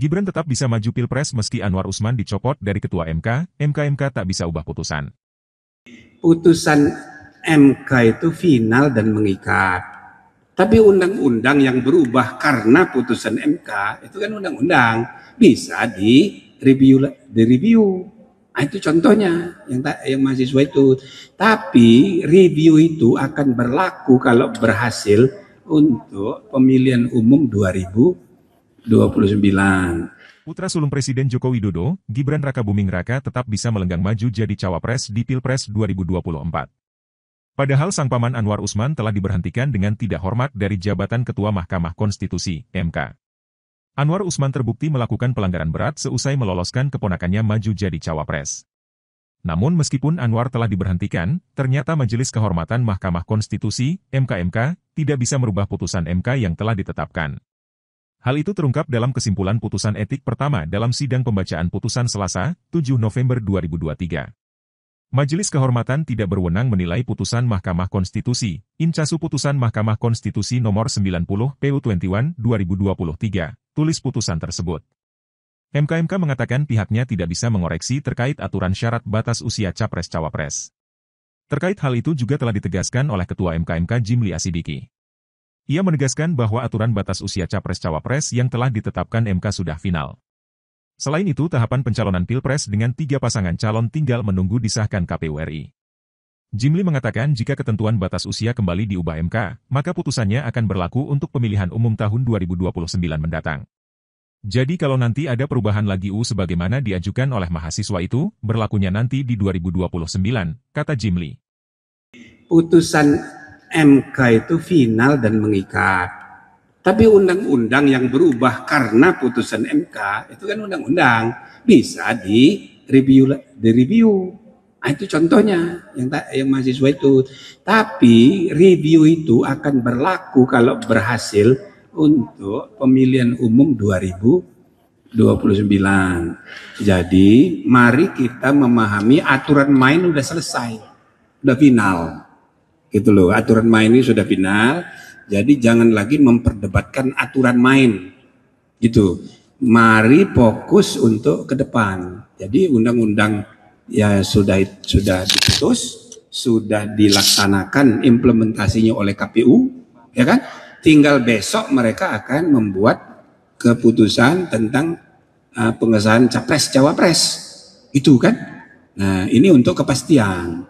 Gibran tetap bisa maju pilpres meski Anwar Usman dicopot dari Ketua MK, MK-MK tak bisa ubah putusan. Putusan MK itu final dan mengikat. Tapi undang-undang yang berubah karena putusan MK itu kan undang-undang bisa di review di review. Nah, itu contohnya yang yang mahasiswa itu. Tapi review itu akan berlaku kalau berhasil untuk pemilihan umum 2000 29. Putra sulung Presiden Joko Widodo, Gibran Raka Buming Raka tetap bisa melenggang maju jadi cawapres di Pilpres 2024. Padahal sang paman Anwar Usman telah diberhentikan dengan tidak hormat dari jabatan Ketua Mahkamah Konstitusi, MK. Anwar Usman terbukti melakukan pelanggaran berat seusai meloloskan keponakannya maju jadi cawapres. Namun meskipun Anwar telah diberhentikan, ternyata Majelis Kehormatan Mahkamah Konstitusi, MKMK, tidak bisa merubah putusan MK yang telah ditetapkan. Hal itu terungkap dalam kesimpulan putusan etik pertama dalam sidang pembacaan putusan Selasa, 7 November 2023. Majelis Kehormatan tidak berwenang menilai putusan Mahkamah Konstitusi, incasu putusan Mahkamah Konstitusi nomor 90 PU21 2023, tulis putusan tersebut. MKMK mengatakan pihaknya tidak bisa mengoreksi terkait aturan syarat batas usia capres-cawapres. Terkait hal itu juga telah ditegaskan oleh Ketua MKMK Jimli Asidiki. Ia menegaskan bahwa aturan batas usia capres-cawapres yang telah ditetapkan MK sudah final. Selain itu, tahapan pencalonan Pilpres dengan tiga pasangan calon tinggal menunggu disahkan KPU RI. Jimli mengatakan jika ketentuan batas usia kembali diubah MK, maka putusannya akan berlaku untuk pemilihan umum tahun 2029 mendatang. Jadi kalau nanti ada perubahan lagi U sebagaimana diajukan oleh mahasiswa itu, berlakunya nanti di 2029, kata Jimli. Putusan MK itu final dan mengikat. Tapi undang-undang yang berubah karena putusan MK itu kan undang-undang bisa di review di review. Nah, itu contohnya yang yang mahasiswa itu. Tapi review itu akan berlaku kalau berhasil untuk pemilihan umum 2029. Jadi mari kita memahami aturan main udah selesai, udah final. Gitu loh, aturan main ini sudah final. Jadi jangan lagi memperdebatkan aturan main. Gitu. Mari fokus untuk ke depan. Jadi undang-undang ya sudah sudah diputus, sudah dilaksanakan implementasinya oleh KPU, ya kan? Tinggal besok mereka akan membuat keputusan tentang uh, pengesahan capres cawapres. Itu kan? Nah, ini untuk kepastian.